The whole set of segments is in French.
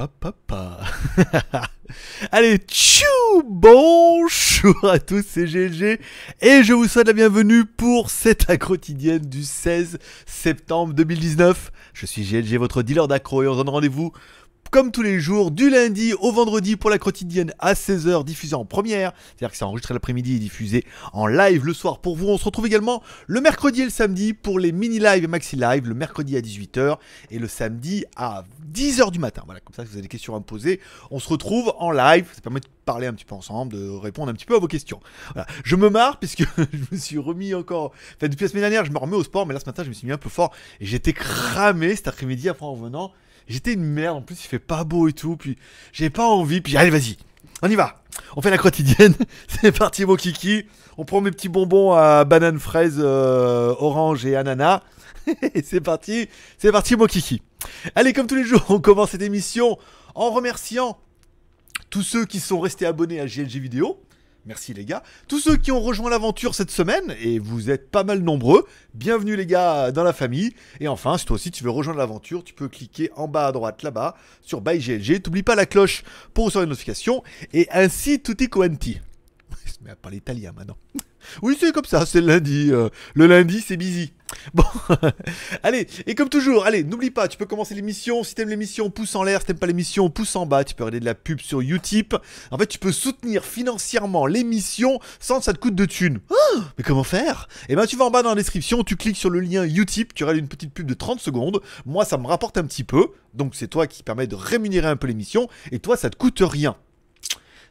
Allez, tchou Bonjour à tous, c'est GLG et je vous souhaite la bienvenue pour cette accro-quotidienne du 16 septembre 2019. Je suis GLG, votre dealer d'accro et on se donne rendez-vous comme tous les jours, du lundi au vendredi pour la quotidienne à 16h, diffusée en première. C'est-à-dire que c'est enregistré l'après-midi et diffusé en live le soir pour vous. On se retrouve également le mercredi et le samedi pour les mini-live et maxi-live, le mercredi à 18h et le samedi à 10h du matin. Voilà, comme ça, si vous avez des questions à me poser, on se retrouve en live. Ça permet de parler un petit peu ensemble, de répondre un petit peu à vos questions. Voilà. Je me marre puisque je me suis remis encore. Enfin, depuis la semaine dernière, je me remets au sport, mais là ce matin, je me suis mis un peu fort et j'étais cramé cet après-midi après en revenant. J'étais une merde, en plus il fait pas beau et tout, puis j'ai pas envie, puis allez vas-y, on y va. On fait la quotidienne, c'est parti mon kiki. On prend mes petits bonbons à banane, fraise, euh, orange et ananas. c'est parti, c'est parti mon kiki. Allez, comme tous les jours, on commence cette émission en remerciant tous ceux qui sont restés abonnés à GLG Vidéo. Merci les gars. Tous ceux qui ont rejoint l'aventure cette semaine, et vous êtes pas mal nombreux, bienvenue les gars dans la famille. Et enfin, si toi aussi tu veux rejoindre l'aventure, tu peux cliquer en bas à droite là-bas sur Bye GLG. T'oublie pas la cloche pour recevoir les notifications. Et ainsi tutti quanti mais pas l'italien maintenant. Oui, c'est comme ça, c'est le lundi. Euh, le lundi, c'est busy. Bon, allez, et comme toujours, allez, n'oublie pas, tu peux commencer l'émission. Si t'aimes l'émission, pouce en l'air. Si t'aimes pas l'émission, pouce en bas. Tu peux regarder de la pub sur Utip. En fait, tu peux soutenir financièrement l'émission sans que ça te coûte de thunes. Oh, mais comment faire Eh ben, tu vas en bas dans la description, tu cliques sur le lien Utip, tu regardes une petite pub de 30 secondes. Moi, ça me rapporte un petit peu. Donc, c'est toi qui permet de rémunérer un peu l'émission. Et toi, ça te coûte rien.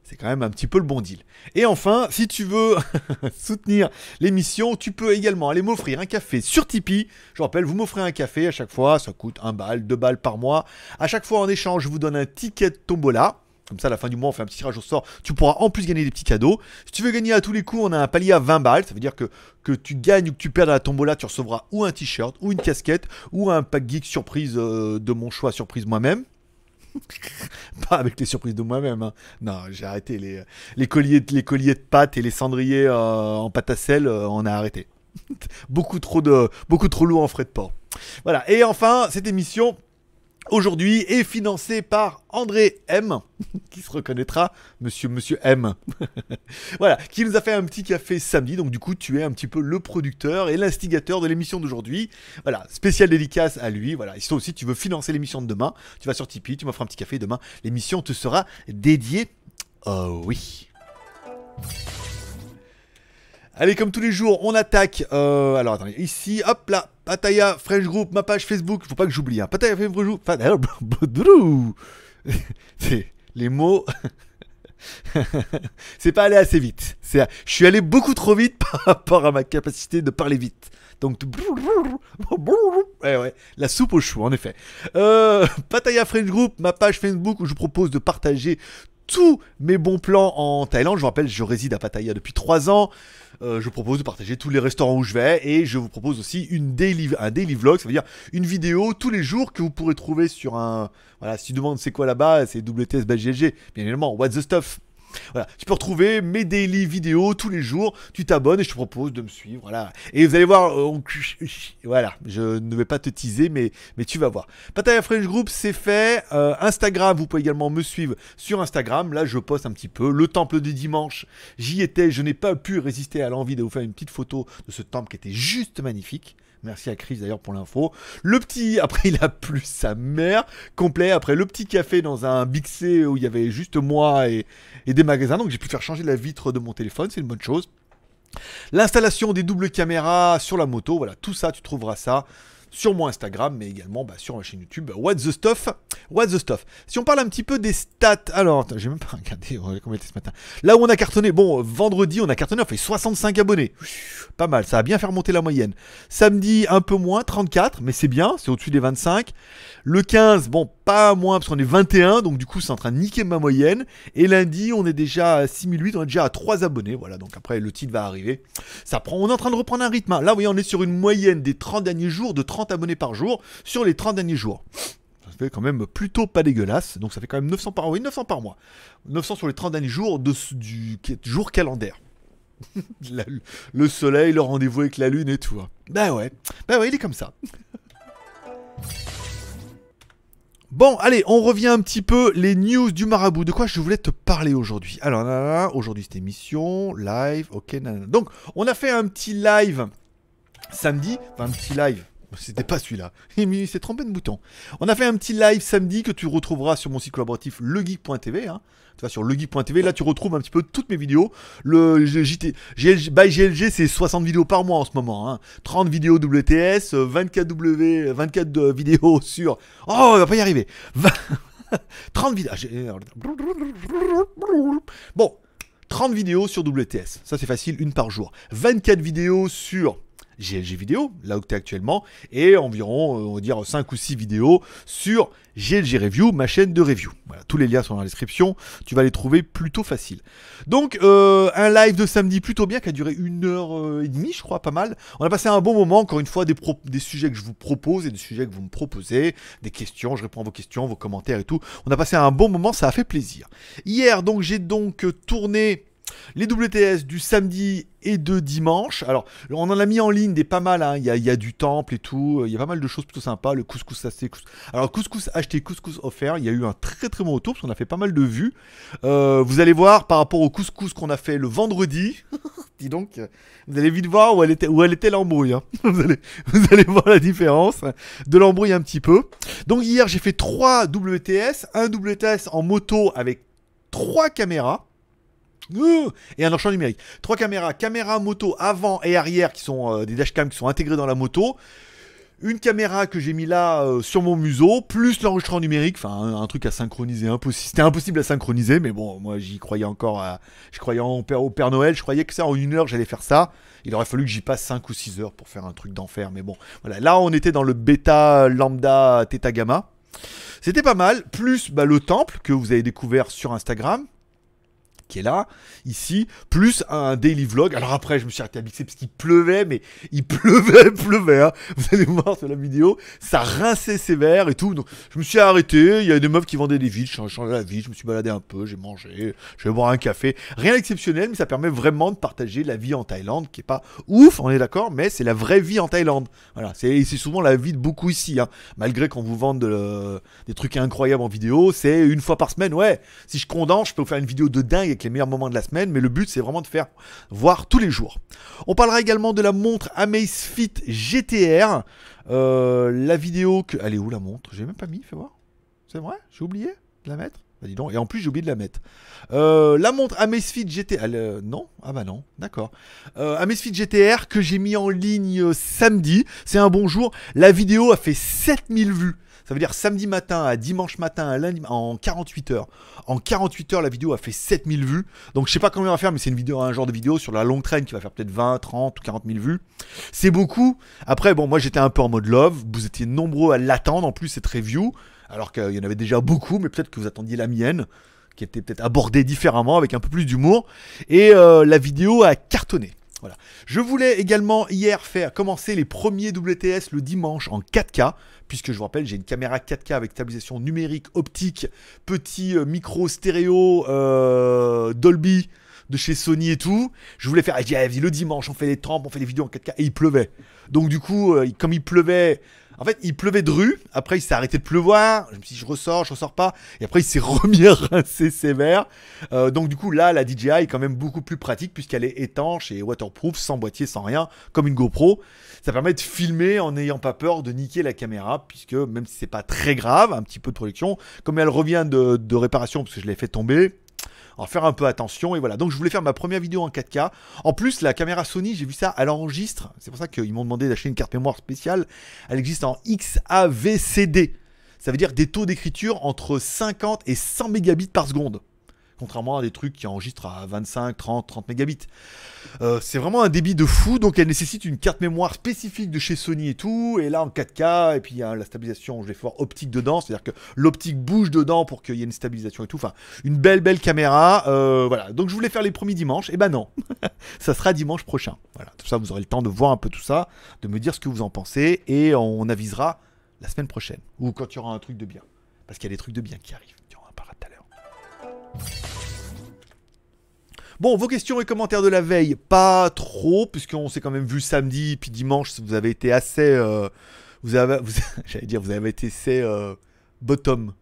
C'est quand même un petit peu le bon deal. Et enfin, si tu veux soutenir l'émission, tu peux également aller m'offrir un café sur Tipeee. Je rappelle, vous m'offrez un café à chaque fois, ça coûte 1 balle, 2 balles par mois. À chaque fois en échange, je vous donne un ticket de tombola. Comme ça, à la fin du mois, on fait un petit tirage au sort. Tu pourras en plus gagner des petits cadeaux. Si tu veux gagner à tous les coups, on a un palier à 20 balles. Ça veut dire que, que tu gagnes ou que tu perds à la tombola, tu recevras ou un t-shirt, ou une casquette, ou un pack geek surprise euh, de mon choix, surprise moi-même. pas avec les surprises de moi-même. Hein. Non, j'ai arrêté les, les, colliers, les colliers de pâte et les cendriers euh, en pâte à sel, euh, on a arrêté. beaucoup trop de beaucoup trop lourd en frais de port. Voilà. Et enfin, cette émission aujourd'hui est financé par André M, qui se reconnaîtra, monsieur, monsieur M. voilà, qui nous a fait un petit café samedi, donc du coup, tu es un petit peu le producteur et l'instigateur de l'émission d'aujourd'hui. Voilà, spécial dédicace à lui. Voilà, et toi aussi, tu veux financer l'émission de demain, tu vas sur Tipeee, tu m'offres un petit café, demain, l'émission te sera dédiée. Oh oui. Allez, comme tous les jours, on attaque. Euh, alors attendez, ici, hop là, Pataya French Group, ma page Facebook, faut pas que j'oublie. Hein. Pataya French Group, les mots. c'est pas allé assez vite. je suis allé beaucoup trop vite par rapport à ma capacité de parler vite. Donc, eh la soupe au chou, en effet. Euh, Pataya French Group, ma page Facebook où je vous propose de partager tous mes bons plans en Thaïlande. Je vous rappelle, je réside à Pattaya depuis 3 ans. Euh, je vous propose de partager tous les restaurants où je vais et je vous propose aussi une un daily vlog, ça veut dire une vidéo tous les jours que vous pourrez trouver sur un... Voilà, si tu demandes c'est quoi là-bas, c'est WTSBGG. Bien évidemment, what's the stuff voilà, tu peux retrouver mes daily vidéos tous les jours. Tu t'abonnes et je te propose de me suivre. Voilà. Et vous allez voir, euh, voilà, je ne vais pas te teaser, mais, tu vas voir. Pataya French Group, c'est fait. Euh, Instagram, vous pouvez également me suivre sur Instagram. Là, je poste un petit peu. Le temple du dimanche, j'y étais. Je n'ai pas pu résister à l'envie de vous faire une petite photo de ce temple qui était juste magnifique. Merci à Chris d'ailleurs pour l'info. Le petit, après il a plus sa mère, complet. Après le petit café dans un Bixé où il y avait juste moi et, et des magasins. Donc j'ai pu faire changer la vitre de mon téléphone, c'est une bonne chose. L'installation des doubles caméras sur la moto, voilà, tout ça, tu trouveras ça sur mon Instagram, mais également bah, sur ma chaîne YouTube. What the stuff What the stuff Si on parle un petit peu des stats, alors j'ai même pas regardé combien était ce matin. Là où on a cartonné, bon, vendredi on a cartonné, on fait 65 abonnés, pas mal, ça a bien fait remonter la moyenne. Samedi un peu moins, 34, mais c'est bien, c'est au-dessus des 25. Le 15, bon, pas moins, parce qu'on est 21, donc du coup c'est en train de niquer ma moyenne. Et lundi, on est déjà à 6008, on est déjà à 3 abonnés, voilà, donc après le titre va arriver. Ça prend, on est en train de reprendre un rythme. Hein. Là, oui on est sur une moyenne des 30 derniers jours de 30 abonnés par jour sur les 30 derniers jours ça fait quand même plutôt pas dégueulasse. Donc ça fait quand même 900 par, oui, 900 par mois. 900 sur les 30 derniers jours de, du, du jour calendaire. le soleil, le rendez-vous avec la lune et tout. Bah ben ouais, bah ouais, il est comme ça. Bon, allez, on revient un petit peu les news du marabout. De quoi je voulais te parler aujourd'hui Alors, aujourd'hui c'était émission, live, ok, Donc, on a fait un petit live samedi, un petit live c'était pas celui-là. Il s'est trompé de bouton. On a fait un petit live samedi que tu retrouveras sur mon site collaboratif legeek.tv. Hein. Tu vas sur legeek.tv, là tu retrouves un petit peu toutes mes vidéos. Le bah, c'est 60 vidéos par mois en ce moment. 30 hein. vidéos WTS, 24, w, 24 vidéos sur... Oh, on va pas y arriver. 30 vidéos... Ah, euh, bon, 30 vidéos sur WTS. Ça c'est facile, une par jour. 24 vidéos sur... GLG Vidéo, là où tu es actuellement, et environ, euh, on va dire, 5 ou 6 vidéos sur GLG Review, ma chaîne de review. Voilà, tous les liens sont dans la description, tu vas les trouver plutôt faciles. Donc, euh, un live de samedi plutôt bien, qui a duré une heure euh, et demie, je crois, pas mal. On a passé un bon moment, encore une fois, des, des sujets que je vous propose et des sujets que vous me proposez, des questions, je réponds à vos questions, vos commentaires et tout. On a passé un bon moment, ça a fait plaisir. Hier, donc, j'ai donc tourné les WTS du samedi et de dimanche. Alors, on en a mis en ligne des pas mal. Hein. Il, y a, y a, du temple et tout. Il y a pas mal de choses plutôt sympas. Le couscous c'est Couscous. Alors, couscous acheté, couscous offert. Il y a eu un très très bon retour parce qu'on a fait pas mal de vues. Euh, vous allez voir par rapport au couscous qu'on a fait le vendredi. Dis donc, vous allez vite voir où elle était, où elle était l'embrouille. Hein. Vous, allez, vous allez voir la différence de l'embrouille un petit peu. Donc hier, j'ai fait trois WTS. Un WTS en moto avec trois caméras et un enchant numérique. Trois caméras, caméra moto avant et arrière qui sont euh, des dashcams qui sont intégrés dans la moto. Une caméra que j'ai mis là euh, sur mon museau, plus l'enregistrement numérique, enfin un, truc à synchroniser, impossible. C'était impossible à synchroniser, mais bon, moi j'y croyais encore, je croyais au Père Noël, je croyais que ça en une heure j'allais faire ça. Il aurait fallu que j'y passe 5 ou 6 heures pour faire un truc d'enfer, mais bon, voilà. Là on était dans le bêta lambda theta gamma. C'était pas mal, plus bah, le temple que vous avez découvert sur Instagram, qui est là, ici, plus un daily vlog. Alors après, je me suis arrêté à mixer parce qu'il pleuvait, mais il pleuvait, pleuvait. Hein. Vous allez voir sur la vidéo, ça rinçait sévère et tout. Donc je me suis arrêté, il y a des meufs qui vendaient des vides, j'ai changé la vie, je me suis baladé un peu, j'ai mangé, je vais boire un café. Rien d'exceptionnel, mais ça permet vraiment de partager la vie en Thaïlande, qui est pas ouf, on est d'accord, mais c'est la vraie vie en Thaïlande. Voilà, c'est souvent la vie de beaucoup ici, hein. malgré qu'on vous vende euh, des trucs incroyables en vidéo, c'est une fois par semaine, ouais. Si je condens je peux faire une vidéo de dingue les meilleurs moments de la semaine, mais le but c'est vraiment de faire voir tous les jours. On parlera également de la montre Amazfit GTR. Euh, la vidéo que... Elle est où la montre J'ai même pas mis, fais voir. C'est vrai J'ai oublié de la mettre bah, donc. Et en plus, j'ai oublié de la mettre. Euh, la montre Amazfit GTR Euh, non Ah bah non, d'accord. Euh, Amazfit GTR que j'ai mis en ligne euh, samedi. C'est un bon jour. La vidéo a fait 7000 vues. Ça veut dire samedi matin à dimanche matin à lundi en 48 heures. En 48 heures, la vidéo a fait 7000 vues. Donc je sais pas combien on va faire, mais c'est une vidéo, un genre de vidéo sur la longue traîne qui va faire peut-être 20, 30 ou 40 000 vues. C'est beaucoup. Après, bon, moi j'étais un peu en mode love. Vous étiez nombreux à l'attendre. En plus, cette review alors qu'il y en avait déjà beaucoup, mais peut-être que vous attendiez la mienne, qui était peut-être abordée différemment, avec un peu plus d'humour. Et euh, la vidéo a cartonné. Voilà. Je voulais également hier faire commencer les premiers WTS le dimanche en 4K, puisque je vous rappelle, j'ai une caméra 4K avec stabilisation numérique, optique, petit euh, micro stéréo euh, Dolby de chez Sony et tout. Je voulais faire, ah, le dimanche, on fait les trempes, on fait des vidéos en 4K, et il pleuvait. Donc du coup, comme il pleuvait, en fait, il pleuvait de rue, après il s'est arrêté de pleuvoir, je me suis dit je ressors, je ressors pas, et après il s'est remis à rincer sévère. Euh, donc du coup là, la DJI est quand même beaucoup plus pratique puisqu'elle est étanche et waterproof, sans boîtier, sans rien, comme une GoPro. Ça permet de filmer en n'ayant pas peur de niquer la caméra, puisque même si c'est pas très grave, un petit peu de production, comme elle revient de, de réparation, parce que je l'ai fait tomber, en faire un peu attention. Et voilà, donc je voulais faire ma première vidéo en 4K. En plus, la caméra Sony, j'ai vu ça, elle enregistre. C'est pour ça qu'ils m'ont demandé d'acheter une carte mémoire spéciale. Elle existe en XAVCD. Ça veut dire des taux d'écriture entre 50 et 100 mégabits par seconde contrairement à des trucs qui enregistrent à 25, 30, 30 mégabits. Euh, c'est vraiment un débit de fou, donc elle nécessite une carte mémoire spécifique de chez Sony et tout, et là en 4K, et puis il y a la stabilisation, je vais fort optique dedans, c'est-à-dire que l'optique bouge dedans pour qu'il y ait une stabilisation et tout, enfin, une belle belle caméra, euh, voilà. Donc je voulais faire les premiers dimanches, et eh ben non, ça sera dimanche prochain. Voilà, tout ça, vous aurez le temps de voir un peu tout ça, de me dire ce que vous en pensez, et on avisera la semaine prochaine, ou quand il y aura un truc de bien, parce qu'il y a des trucs de bien qui arrivent. Bon, vos questions et commentaires de la veille, pas trop, puisqu'on s'est quand même vu samedi, puis dimanche, vous avez été assez... Euh, vous avez... j'allais dire, vous avez été assez euh, bottom.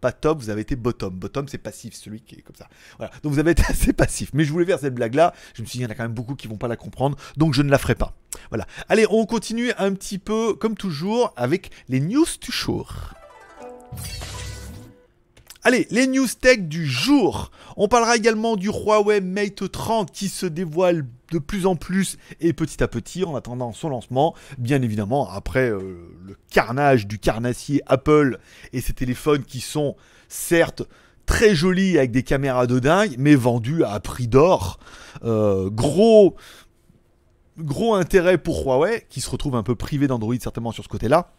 Pas top, vous avez été bottom. Bottom, c'est passif, celui qui est comme ça. Voilà. Donc vous avez été assez passif. Mais je voulais faire cette blague-là. Je me suis dit, il y en a quand même beaucoup qui vont pas la comprendre. Donc je ne la ferai pas. Voilà. Allez, on continue un petit peu, comme toujours, avec les news toujours Allez, les news tech du jour. On parlera également du Huawei Mate 30 qui se dévoile de plus en plus et petit à petit en attendant son lancement. Bien évidemment, après euh, le carnage du carnassier Apple et ses téléphones qui sont certes très jolis avec des caméras de dingue, mais vendus à prix d'or. Euh, gros, gros intérêt pour Huawei qui se retrouve un peu privé d'Android certainement sur ce côté-là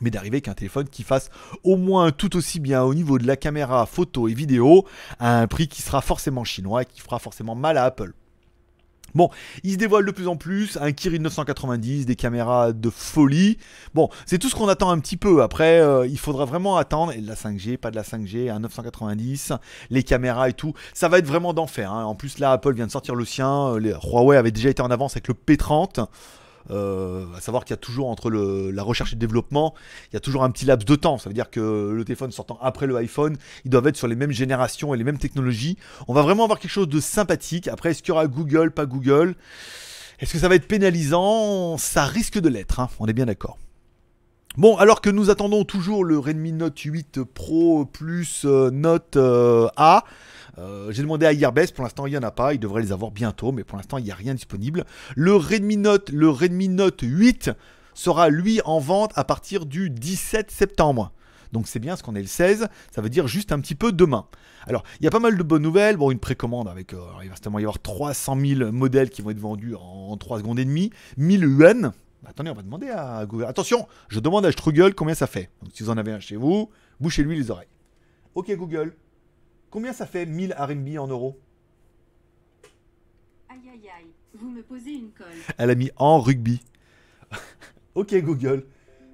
mais d'arriver avec un téléphone qui fasse au moins tout aussi bien au niveau de la caméra, photo et vidéo, à un prix qui sera forcément chinois et qui fera forcément mal à Apple. Bon, il se dévoile de plus en plus, un Kirin 990, des caméras de folie. Bon, c'est tout ce qu'on attend un petit peu. Après, euh, il faudra vraiment attendre, et de la 5G, pas de la 5G, un 990, les caméras et tout. Ça va être vraiment d'enfer. Hein. En plus, là, Apple vient de sortir le sien. Euh, les Huawei avait déjà été en avance avec le P30. Euh, à savoir qu'il y a toujours entre la recherche et le développement, il y a toujours un petit laps de temps. Ça veut dire que le téléphone sortant après le iPhone, ils doivent être sur les mêmes générations et les mêmes technologies. On va vraiment avoir quelque chose de sympathique. Après, est-ce qu'il y aura Google, pas Google Est-ce que ça va être pénalisant Ça risque de l'être, hein. on est bien d'accord. Bon, alors que nous attendons toujours le Redmi Note 8 Pro plus euh, Note euh, A, euh, j'ai demandé à Airbus, pour l'instant il n'y en a pas, il devrait les avoir bientôt, mais pour l'instant il n'y a rien disponible. Le Redmi Note, le Redmi Note 8 sera lui en vente à partir du 17 septembre. Donc c'est bien ce qu'on est le 16, ça veut dire juste un petit peu demain. Alors, il y a pas mal de bonnes nouvelles. Bon, une précommande avec, euh, il va certainement y avoir 300 000 modèles qui vont être vendus en 3 secondes et demie. 1000 yuan. Attendez, on va demander à Google. Attention, je demande à Struggle combien ça fait. Donc, si vous en avez un chez vous, bouchez-lui les oreilles. Ok Google, Combien ça fait 1000 RMB en euros Aïe aïe aïe, vous me posez une colle. Elle a mis en rugby. ok Google,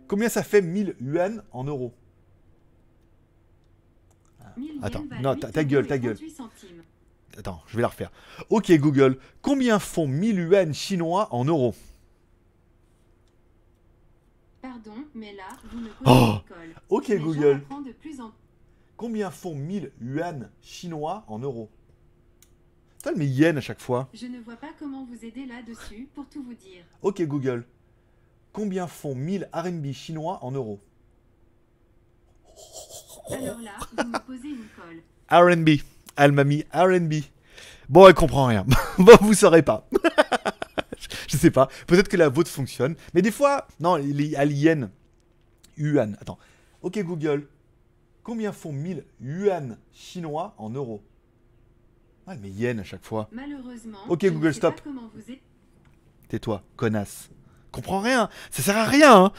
combien ça fait 1000 yuan en euros ah, Attends, non, ta, ta gueule, ta gueule. Attends, je vais la refaire. Ok Google, combien font 1000 yuan chinois en euros Pardon, mais là, vous me posez oh une colle. Ok Google. Combien font 1000 yuan chinois en euros Putain, mais yen à chaque fois. Je ne vois pas comment vous aider là-dessus, pour tout vous dire. Ok Google, combien font 1000 RMB chinois en euros Alors là, vous me posez une colle. RMB, elle m'a mis RMB. Bon, elle comprend rien. bon, vous saurez pas. je sais pas. Peut-être que la vôtre fonctionne. Mais des fois, non, il a aliens. Yuan. Attends. Ok Google, Combien font 1000 yuan chinois en euros Ouais mais yen à chaque fois. Malheureusement. Ok, Google, stop. Tais-toi, connasse. Comprends rien. Ça sert à rien. Hein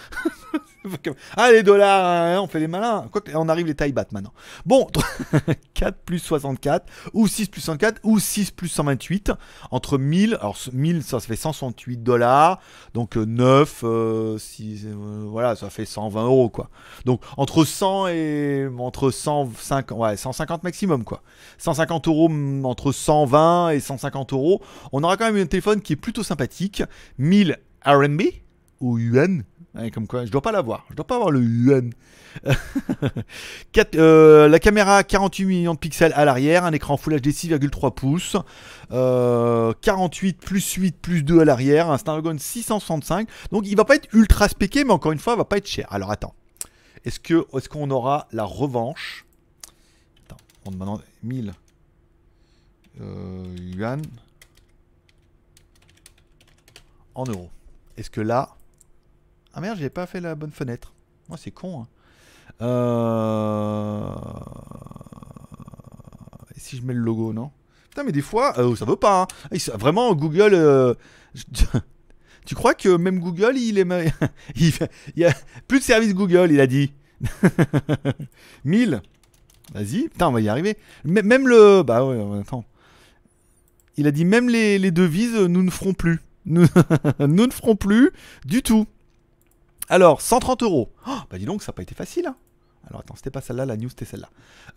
ah, les dollars, hein, hein, on fait les malins. Quoi on arrive les tailles battes maintenant. Bon, 4 plus 64, ou 6 plus 104, ou 6 plus 128, entre 1000, alors 1000, ça fait 168 dollars, donc 9, euh, 6, euh, euh, voilà, ça fait 120 euros, quoi. Donc, entre 100 et, entre ouais, 150 maximum, quoi. 150 euros, mm, entre 120 et 150 euros, on aura quand même un téléphone qui est plutôt sympathique, 1000 RMB, ou UN Hein, comme quoi, je dois pas l'avoir. Je dois pas avoir le yuan. Euh, la caméra 48 millions de pixels à l'arrière, un écran Full HD 6,3 pouces, 48 euh, plus 8 plus 2 à l'arrière, un Snapdragon 665. Donc il va pas être ultra spéqué, mais encore une fois, il va pas être cher. Alors attends, est-ce que est-ce qu'on aura la revanche Attends, on demande 1000 euh, yuan en euros. Est-ce que là ah merde, j'ai pas fait la bonne fenêtre. Moi, oh, c'est con. Hein. Euh, et si je mets le logo, non Putain, mais des fois, euh, ça veut pas. Hein. Vraiment, Google. Euh, tu crois que même Google, il est. il, y plus de service Google, il a dit. 1000. Vas-y. Putain, on va y arriver. même le. Bah ouais, attends. Il a dit même les, devises, nous ne ferons plus. nous ne ferons plus du tout. Alors, 130 euros. Oh, bah dis donc, ça n'a pas été facile. Hein. Alors attends, c'était pas celle-là, la news c'était celle-là.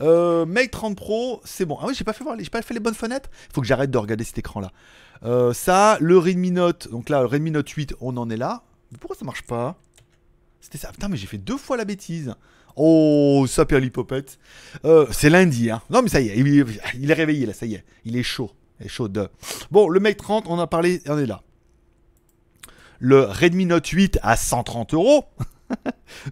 Euh, Make 30 Pro, c'est bon. Ah oui, j'ai pas fait j'ai pas fait les bonnes fenêtres. Faut que j'arrête de regarder cet écran-là. Euh, ça, le Redmi Note, donc là, le Redmi Note 8, on en est là. pourquoi ça marche pas C'était ça. Putain, mais j'ai fait deux fois la bêtise. Oh, ça perlipopette. Euh, c'est lundi, hein. Non, mais ça y est, il, est réveillé là, ça y est. Il est chaud. Il est chaud de. Bon, le Make 30, on a parlé, on est là le Redmi Note 8 à 130 euros.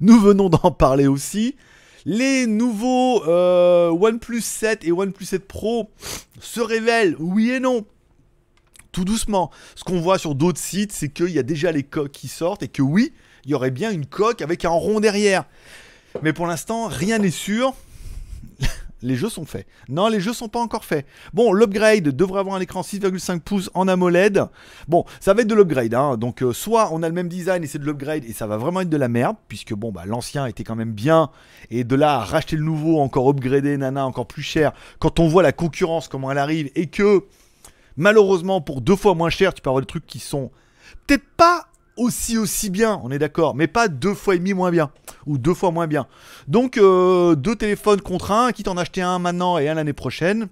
Nous venons d'en parler aussi. Les nouveaux euh, OnePlus 7 et OnePlus 7 Pro se révèlent, oui et non. Tout doucement. Ce qu'on voit sur d'autres sites, c'est qu'il y a déjà les coques qui sortent et que oui, il y aurait bien une coque avec un rond derrière. Mais pour l'instant, rien n'est sûr les jeux sont faits. Non, les jeux sont pas encore faits. Bon, l'upgrade devrait avoir un écran 6,5 pouces en AMOLED. Bon, ça va être de l'upgrade, hein. donc euh, soit on a le même design et c'est de l'upgrade et ça va vraiment être de la merde, puisque bon, bah, l'ancien était quand même bien, et de là racheter le nouveau, encore upgradé, nana, encore plus cher, quand on voit la concurrence, comment elle arrive, et que malheureusement pour deux fois moins cher, tu peux avoir des trucs qui sont peut-être pas aussi aussi bien, on est d'accord, mais pas deux fois et demi moins bien, ou deux fois moins bien. Donc euh, deux téléphones contre un, quitte en acheter un maintenant et un l'année prochaine.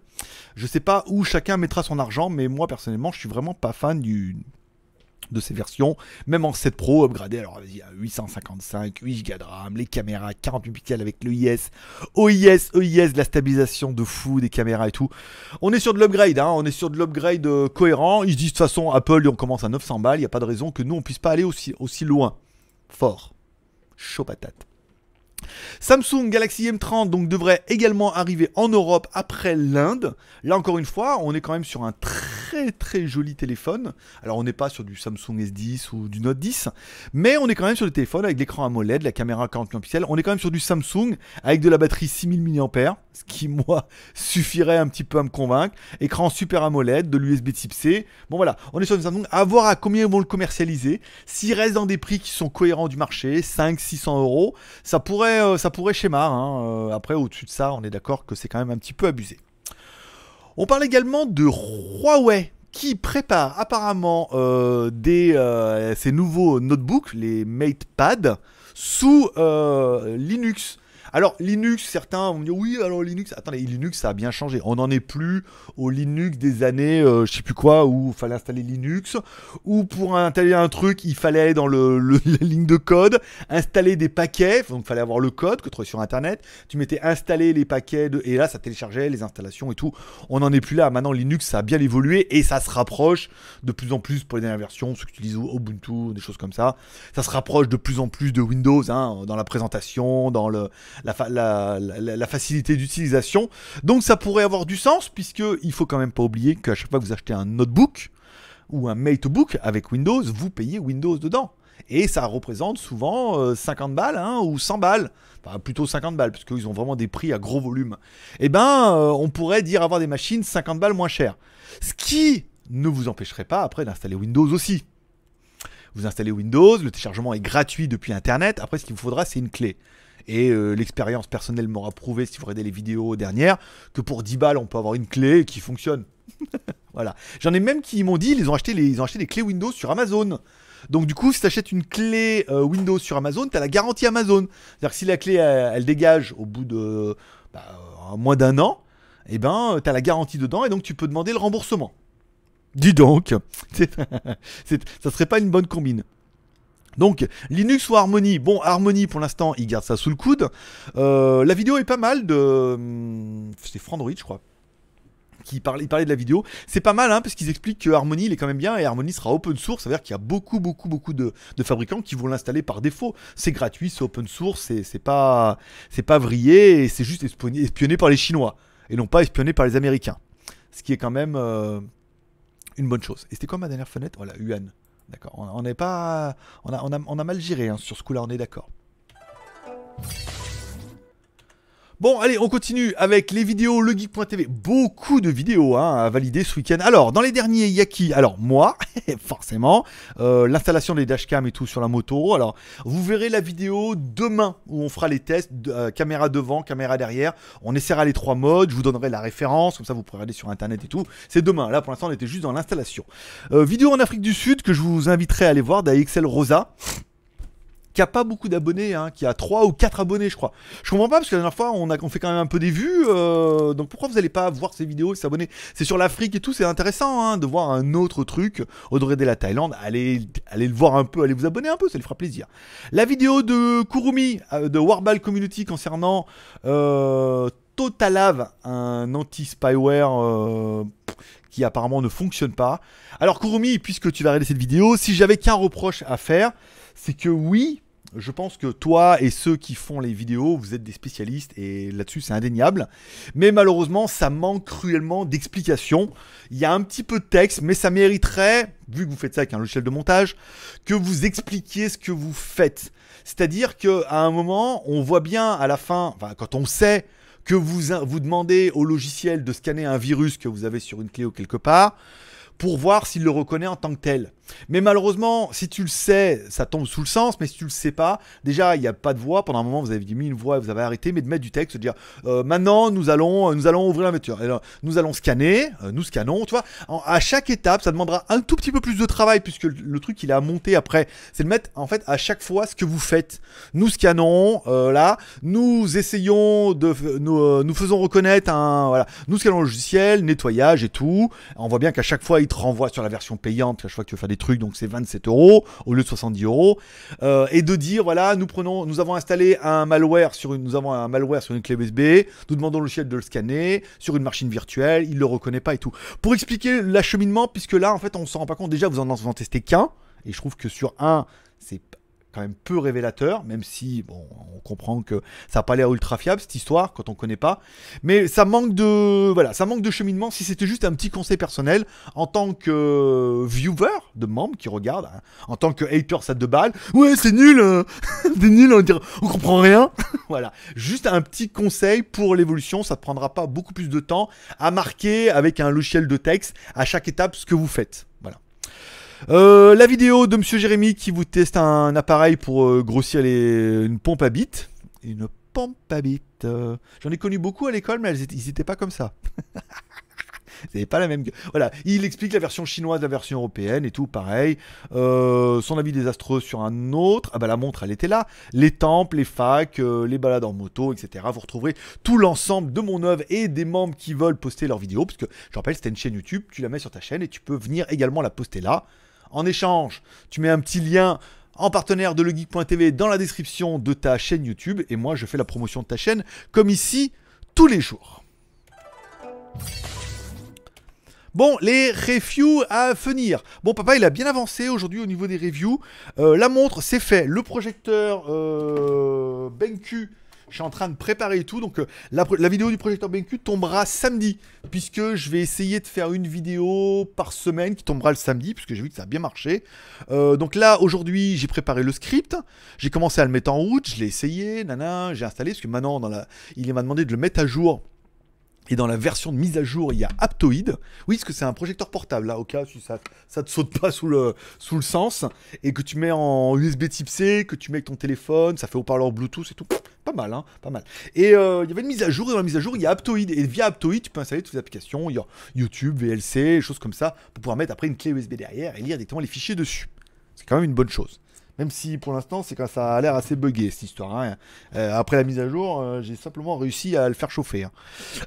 Je sais pas où chacun mettra son argent, mais moi personnellement, je suis vraiment pas fan du, de ces versions, même en 7 Pro upgradé, alors vas-y, à 855, 8 Go de RAM, les caméras 48 pixels avec l'EIS, OIS, oh, OIS, oh, la stabilisation de fou des caméras et tout. On est sur de l'upgrade, hein, on est sur de l'upgrade euh, cohérent. Ils se disent de toute façon, Apple, on commence à 900 balles, il n'y a pas de raison que nous, on puisse pas aller aussi, aussi loin. Fort. Chaud patate. Samsung Galaxy M30 donc devrait également arriver en Europe après l'Inde. Là encore une fois, on est quand même sur un très très joli téléphone. Alors on n'est pas sur du Samsung S10 ou du Note 10, mais on est quand même sur le téléphone avec l'écran AMOLED, la caméra 40 millions On est quand même sur du Samsung avec de la batterie 6000 mAh ce qui moi suffirait un petit peu à me convaincre. Écran Super AMOLED, de l'USB type C. Bon voilà, on est sur une Donc, À voir à combien ils vont le commercialiser. S'il reste dans des prix qui sont cohérents du marché, 5 600 euros, ça pourrait, euh, ça pourrait schémar. Hein. Euh, après, au-dessus de ça, on est d'accord que c'est quand même un petit peu abusé. On parle également de Huawei qui prépare apparemment ses euh, nouveaux notebooks, les MatePad, sous Linux. Alors, Linux, certains vont me dire oui, alors Linux, attendez, Linux, ça a bien changé. On n'en est plus au Linux des années, je euh, je sais plus quoi, où il fallait installer Linux, ou pour installer un truc, il fallait aller dans le, la ligne de code, installer des paquets, donc il fallait avoir le code que tu trouvais sur Internet. Tu mettais installer les paquets, et là, ça téléchargeait les installations et tout. On n'en est plus là. Maintenant, Linux, ça a bien évolué et ça se rapproche de plus en plus pour les dernières versions, ceux qui utilisent Ubuntu, des choses comme ça. Ça se rapproche de plus en plus de Windows hein, dans la présentation, dans le, la, facilité d'utilisation. Donc ça pourrait avoir du sens, puisque il faut quand même pas oublier qu'à chaque fois que vous achetez un notebook ou un matebook avec Windows, vous payez Windows dedans. Et ça représente souvent 50 euh, balles hein, ou 100 balles, enfin plutôt 50 balles, parce ont vraiment des prix à gros volume. Eh ben, euh, on pourrait dire avoir des machines 50 balles moins chères. Ce qui ne vous empêcherait pas après d'installer Windows aussi. Vous installez Windows, le téléchargement est gratuit depuis Internet, après ce qu'il vous faudra c'est une clé. Et euh, l'expérience personnelle m'aura prouvé, si vous regardez les vidéos dernières, que pour 10 balles, on peut avoir une clé qui fonctionne. voilà. J'en ai même qui m'ont dit, ils ont, acheté ils ont acheté des clés Windows sur Amazon. Donc du coup, si t'achètes une clé euh, Windows sur Amazon, tu as la garantie Amazon. C'est-à-dire que si la clé, elle, dégage au bout de bah, euh, moins d'un an, et eh ben, as la garantie dedans et donc tu peux demander le remboursement. Dis donc, ça serait pas une bonne combine. Donc Linux ou Harmony, bon Harmony pour l'instant il garde ça sous le coude. Euh, la vidéo est pas mal de... Hmm, c'est Frandroid je crois qui parlait, parlait, de la vidéo. C'est pas mal, hein, parce qu'ils expliquent que Harmony, il est quand même bien, et Harmony sera open source, c'est-à-dire qu'il y a beaucoup, beaucoup, beaucoup de, fabricants qui vont l'installer par défaut. C'est gratuit, c'est open source, c'est pas, pas vrillé, et c'est juste espionné, par les Chinois, et non pas espionné par les Américains. Ce qui est quand même euh, une bonne chose. Et c'était quoi ma dernière fenêtre Voilà, oh Yuan. D'accord. On n'est pas. On a, mal géré hein, sur ce coup-là, on est d'accord. Bon, allez, on continue avec les vidéos legeek.tv. Beaucoup de vidéos hein, à valider ce week-end. Alors, dans les derniers, il y a qui Alors, moi, forcément, euh, l'installation des dashcams et tout sur la moto. Alors, vous verrez la vidéo demain où on fera les tests, euh, caméra devant, caméra derrière. On essaiera les trois modes, je vous donnerai la référence, comme ça vous pourrez aller sur Internet et tout. C'est demain, là pour l'instant on était juste dans l'installation. Euh, vidéo en Afrique du Sud que je vous inviterai à aller voir d'AXL Rosa qui a pas beaucoup d'abonnés, hein, qui a 3 ou 4 abonnés, je crois. Je comprends pas parce que la dernière fois on a fait quand même un peu des vues, euh, donc pourquoi vous n'allez pas voir ces vidéos et s'abonner C'est sur l'Afrique et tout, c'est intéressant hein, de voir un autre truc. Audrey de la Thaïlande, allez, allez le voir un peu, allez vous abonner un peu, ça lui fera plaisir. La vidéo de Kurumi euh, de Warball Community concernant Totalave, euh, Totalav, un anti-spyware qui apparemment ne fonctionne pas. Alors Kurumi, puisque tu vas regarder cette vidéo, si j'avais qu'un reproche à faire, c'est que oui, je pense que toi et ceux qui font les vidéos, vous êtes des spécialistes et là-dessus c'est indéniable. Mais malheureusement, ça manque cruellement d'explications. Il y a un petit peu de texte, mais ça mériterait, vu que vous faites ça avec un logiciel de montage, que vous expliquiez ce que vous faites. C'est-à-dire qu'à un moment, on voit bien à la fin, enfin, quand on sait que vous, vous demandez au logiciel de scanner un virus que vous avez sur une clé ou quelque part, pour voir s'il le reconnaît en tant que tel. Mais malheureusement, si tu le sais, ça tombe sous le sens, mais si tu le sais pas, déjà, il n'y a pas de voix. Pendant un moment, vous avez mis une voix, et vous avez arrêté, mais de mettre du texte, de dire euh, maintenant, nous allons, euh, nous allons ouvrir la voiture. Alors, nous allons scanner, euh, nous scannons, tu vois. à chaque étape, ça demandera un tout petit peu plus de travail, puisque le, truc, il a monté après. C'est de mettre, en fait, à chaque fois ce que vous faites. Nous scannons, là, nous essayons de. Nous, nous faisons reconnaître un. Voilà, nous scannons le logiciel, nettoyage et tout. On voit bien qu'à chaque fois, il te renvoie sur la version payante, à chaque fois que tu veux faire des truc trucs, donc c'est 27 euros au lieu de 70 euros, euh, et de dire voilà, nous prenons, nous avons installé un malware sur une, nous avons un malware sur une clé USB, nous demandons au chef de le scanner sur une machine virtuelle, il le reconnaît pas et tout. Pour expliquer l'acheminement, puisque là en fait on se rend pas compte, déjà vous en, en testez qu'un, et je trouve que sur un, c'est quand même peu révélateur, même si bon, on comprend que ça n'a pas l'air ultra fiable cette histoire quand on connaît pas. Mais ça manque de voilà, ça manque de cheminement. Si c'était juste un petit conseil personnel en tant que euh, viewer de membres qui regardent, hein, en tant que hater ça de balles, ouais c'est nul, c'est hein. nul, on, dirait, on comprend rien. voilà, juste un petit conseil pour l'évolution, ça ne prendra pas beaucoup plus de temps à marquer avec un logiciel de texte à chaque étape ce que vous faites. Voilà. Euh, la vidéo de Monsieur Jérémy qui vous teste un appareil pour euh, grossir les... une pompe à bite. Une pompe à bite. Euh, j'en ai connu beaucoup à l'école, mais elles ils n'étaient pas comme ça. C'est pas la même. Voilà, il explique la version chinoise, la version européenne et tout, pareil. son avis désastreux sur un autre. Ah bah la montre, elle était là. Les temples, les facs, les balades en moto, etc. Vous retrouverez tout l'ensemble de mon œuvre et des membres qui veulent poster leurs vidéos, parce que je rappelle, c'était une chaîne YouTube. Tu la mets sur ta chaîne et tu peux venir également la poster là. En échange, tu mets un petit lien en partenaire de legeek.tv dans la description de ta chaîne YouTube et moi je fais la promotion de ta chaîne comme ici tous les jours. Bon, les reviews à venir. Bon, papa, il a bien avancé aujourd'hui au niveau des reviews. Euh, la montre, c'est fait. Le projecteur euh, BenQ, je suis en train de préparer tout. Donc, euh, la, vidéo du projecteur BenQ tombera samedi, puisque je vais essayer de faire une vidéo par semaine qui tombera le samedi, puisque j'ai vu que ça a bien marché. Euh, donc là, aujourd'hui, j'ai préparé le script. J'ai commencé à le mettre en route. Je l'ai essayé, nana, j'ai installé, parce que maintenant, il m'a demandé de le mettre à jour et dans la version de mise à jour, il y a Aptoid. Oui, parce que c'est un projecteur portable, là, au cas où ça, ne te saute pas sous le, sens. Et que tu mets en USB type C, que tu mets avec ton téléphone, ça fait haut-parleur Bluetooth et tout. Pas mal, hein, pas mal. Et euh, il y avait une mise à jour, et dans la mise à jour, il y a Aptoid. Et via Aptoid, tu peux installer toutes les applications, il y a YouTube, VLC, choses comme ça, pour pouvoir mettre après une clé USB derrière et lire directement les fichiers dessus. C'est quand même une bonne chose. Même si pour l'instant, c'est quand ça a l'air assez buggé cette histoire. Hein. Euh, après la mise à jour, euh, j'ai simplement réussi à le faire chauffer. Hein.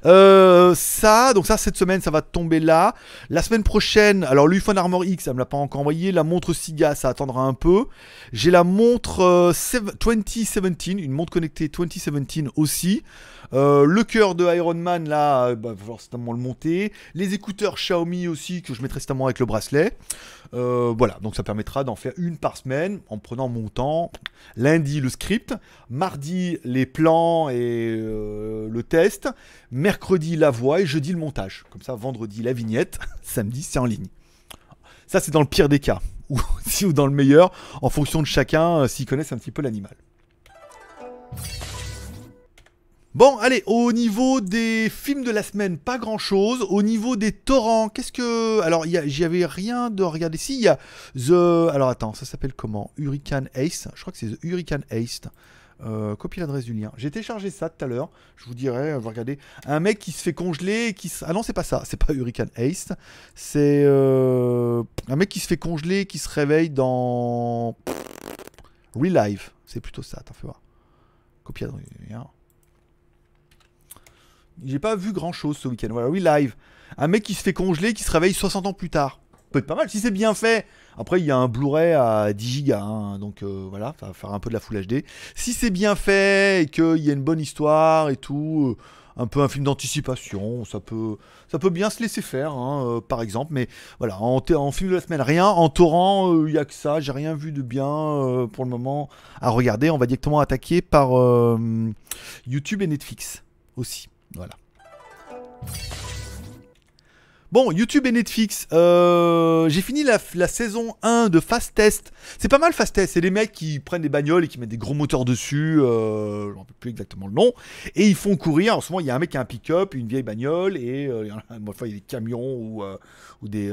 Euh, ça, donc ça, cette semaine, ça va tomber là. La semaine prochaine, alors l'UFON Armor X, ça me l'a pas encore envoyé. La montre Siga, ça attendra un peu. J'ai la montre 2017, une montre connectée 2017 aussi. le cœur de Iron Man, là, bah, va falloir certainement le monter. Les écouteurs Xiaomi aussi, que je mettrai certainement avec le bracelet. Euh, voilà, donc ça permettra d'en faire une par semaine en prenant mon temps. Lundi, le script. Mardi, les plans et euh, le test. Mercredi, la voix et jeudi, le montage. Comme ça, vendredi, la vignette. Samedi, c'est en ligne. Ça, c'est dans le pire des cas. Ou si ou dans le meilleur, en fonction de chacun, euh, s'ils connaissent un petit peu l'animal. Bon, allez, au niveau des films de la semaine, pas grand chose. Au niveau des torrents, qu'est-ce que. Alors, j'y avais rien de regarder. Si, il y a The. Alors, attends, ça s'appelle comment Hurricane Ace. Je crois que c'est The Hurricane Ace. Euh, copie l'adresse du lien. J'ai téléchargé ça tout à l'heure. Je vous dirais, euh, regardez. Un mec qui se fait congeler. Qui se... Ah non, c'est pas ça. C'est pas Hurricane Ace. C'est. Euh, un mec qui se fait congeler, qui se réveille dans. Real Life. C'est plutôt ça, Attends, fais voir. Copie l'adresse du lien. J'ai pas vu grand chose ce week-end. Voilà, oui, live. Un mec qui se fait congeler, qui se réveille 60 ans plus tard. peut être pas mal si c'est bien fait. Après, il y a un Blu-ray à 10 gigas, hein. donc euh, voilà, ça va faire un peu de la Full HD. Si c'est bien fait et qu'il y a une bonne histoire et tout, euh, un peu un film d'anticipation, ça peut, ça peut bien se laisser faire, hein, euh, par exemple. Mais voilà, en, en, film de la semaine, rien. En torrent, il n'y a que ça. J'ai rien vu de bien pour le moment à regarder. On va directement attaquer par YouTube et Netflix aussi. Voilà. Bon, YouTube et Netflix. Euh, j'ai fini la, saison 1 de Fast Test. C'est pas mal Fast Test. C'est les mecs qui prennent des bagnoles et qui mettent des gros moteurs dessus. Euh, J'en peux plus exactement le nom. Et ils font courir. En ce moment, il y a un mec qui a un pick-up, une vieille bagnole. Et euh, fois, il y a des camions ou, des,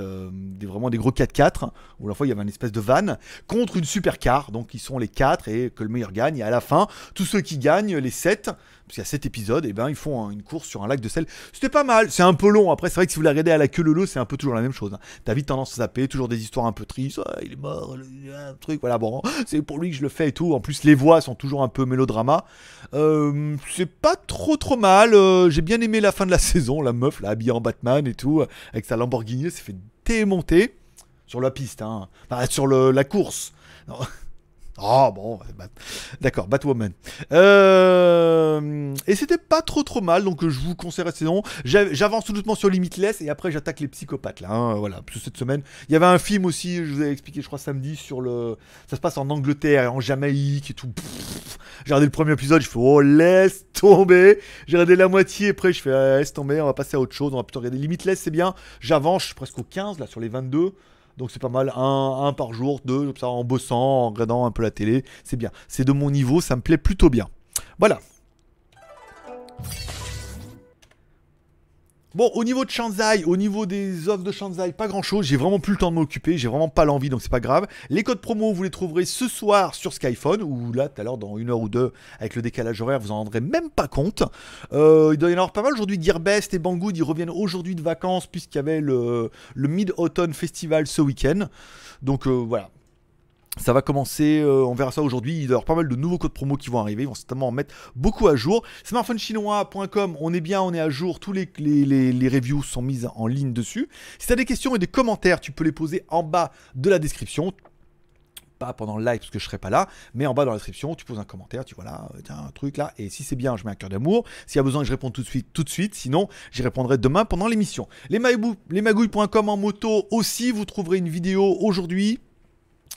vraiment des gros 4x4. Ou la fois, il y avait une espèce de van contre une supercar. Donc, ils sont les 4 et que le meilleur gagne. Et à la fin, tous ceux qui gagnent, les 7, parce qu'à cet épisode, et eh ben, ils font une course sur un lac de sel. C'était pas mal, c'est un peu long. Après, c'est vrai que si vous la regardez à la queue le leu, c'est un peu toujours la même chose. David hein. T'as vite tendance à zapper, toujours des histoires un peu tristes. Ah, il est mort, un truc, voilà, bon, c'est pour lui que je le fais et tout. En plus, les voix sont toujours un peu mélodrama. Euh, c'est pas trop trop mal. Euh, j'ai bien aimé la fin de la saison, la meuf, là, habillée en Batman et tout, euh, avec sa Lamborghini, s'est fait démonter sur la piste, hein. Enfin, sur la course. Ah bon, bah, d'accord, Batwoman. Euh, et c'était pas trop trop mal, donc euh, je vous conseille cette saison. J'avance tout doucement sur Limitless et après j'attaque les psychopathes là. Hein, voilà, cette semaine, il y avait un film aussi, je vous ai expliqué, je crois samedi sur le, ça se passe en Angleterre et en Jamaïque et tout. J'ai regardé le premier épisode, je fais oh laisse tomber. J'ai regardé la moitié, et après je fais ah, laisse tomber, on va passer à autre chose, on va plutôt regarder Limitless, c'est bien. J'avance, presque au 15 là sur les 22 donc c'est pas mal. Un, par jour, deux, ça, en bossant, en regardant un peu la télé, c'est bien. C'est de mon niveau, ça me plaît plutôt bien. Voilà. Bon, au niveau de Shanzai, au niveau des offres de Shanzai, pas grand chose. J'ai vraiment plus le temps de m'occuper. J'ai vraiment pas l'envie, donc c'est pas grave. Les codes promo, vous les trouverez ce soir sur Skyphone, ou là, tout à l'heure, dans une heure ou deux, avec le décalage horaire, vous en rendrez même pas compte. Euh, il doit y en avoir pas mal aujourd'hui. Gearbest et Banggood, ils reviennent aujourd'hui de vacances, puisqu'il y avait le, Mid-Autumn Festival ce week-end. Donc euh, voilà, ça va commencer, euh, on verra ça aujourd'hui. Il va y avoir pas mal de nouveaux codes promo qui vont arriver. Ils vont certainement en mettre beaucoup à jour. Smartphonechinois.com, on est bien, on est à jour. Tous les, les, reviews sont mises en ligne dessus. Si tu as des questions et des commentaires, tu peux les poser en bas de la description pas pendant le live parce que je serai pas là, mais en bas dans la description, tu poses un commentaire, tu vois là, as euh, un truc là, et si c'est bien, je mets un cœur d'amour. S'il y a besoin que je réponde tout de suite, tout de suite, sinon j'y répondrai demain pendant l'émission. Les, magouilles.com en moto aussi, vous trouverez une vidéo aujourd'hui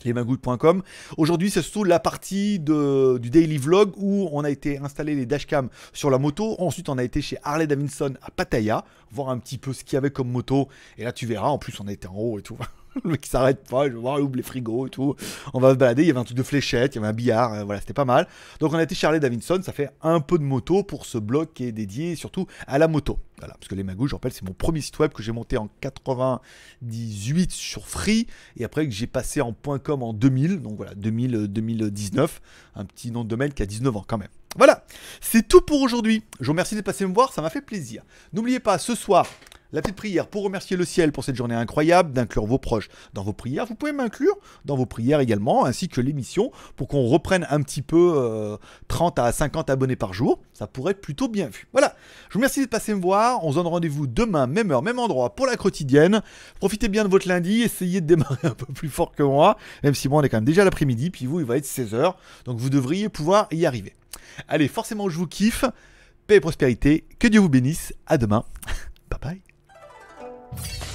lesmaingood.com. Aujourd'hui, c'est surtout la partie du daily vlog où on a été installer les dashcams sur la moto. Ensuite, on a été chez Harley Davidson à Pattaya, voir un petit peu ce qu'il y avait comme moto. Et là, tu verras, en plus, on a été en haut et tout. le qui s'arrête pas, vais voir, ouvre les frigos et tout. On va se balader, il y avait un truc de fléchette, il y avait un billard, euh, voilà, c'était pas mal. Donc on a été Charlie Davidson, ça fait un peu de moto pour ce blog qui est dédié surtout à la moto. Voilà, parce que les magouilles, je rappelle, c'est mon premier site web que j'ai monté en 1998 sur Free et après que j'ai passé en .com en 2000, donc voilà, 2000, 2019, euh, un petit nom de domaine qui a 19 ans quand même. Voilà, c'est tout pour aujourd'hui. Je vous remercie de passer me voir, ça m'a fait plaisir. N'oubliez pas, ce soir, la petite prière pour remercier le ciel pour cette journée incroyable, d'inclure vos proches dans vos prières. Vous pouvez m'inclure dans vos prières également, ainsi que l'émission, pour qu'on reprenne un petit peu 30 euh, à 50 abonnés par jour. Ça pourrait être plutôt bien vu. Voilà. Je vous remercie de passer me voir. On se donne rendez-vous demain, même heure, même endroit, pour la quotidienne. Profitez bien de votre lundi. Essayez de démarrer un peu plus fort que moi, même si moi on est quand même déjà l'après-midi. Puis vous, il va être 16h. Donc vous devriez pouvoir y arriver. Allez, forcément, je vous kiffe. Paix et prospérité. Que Dieu vous bénisse. À demain. bye bye. you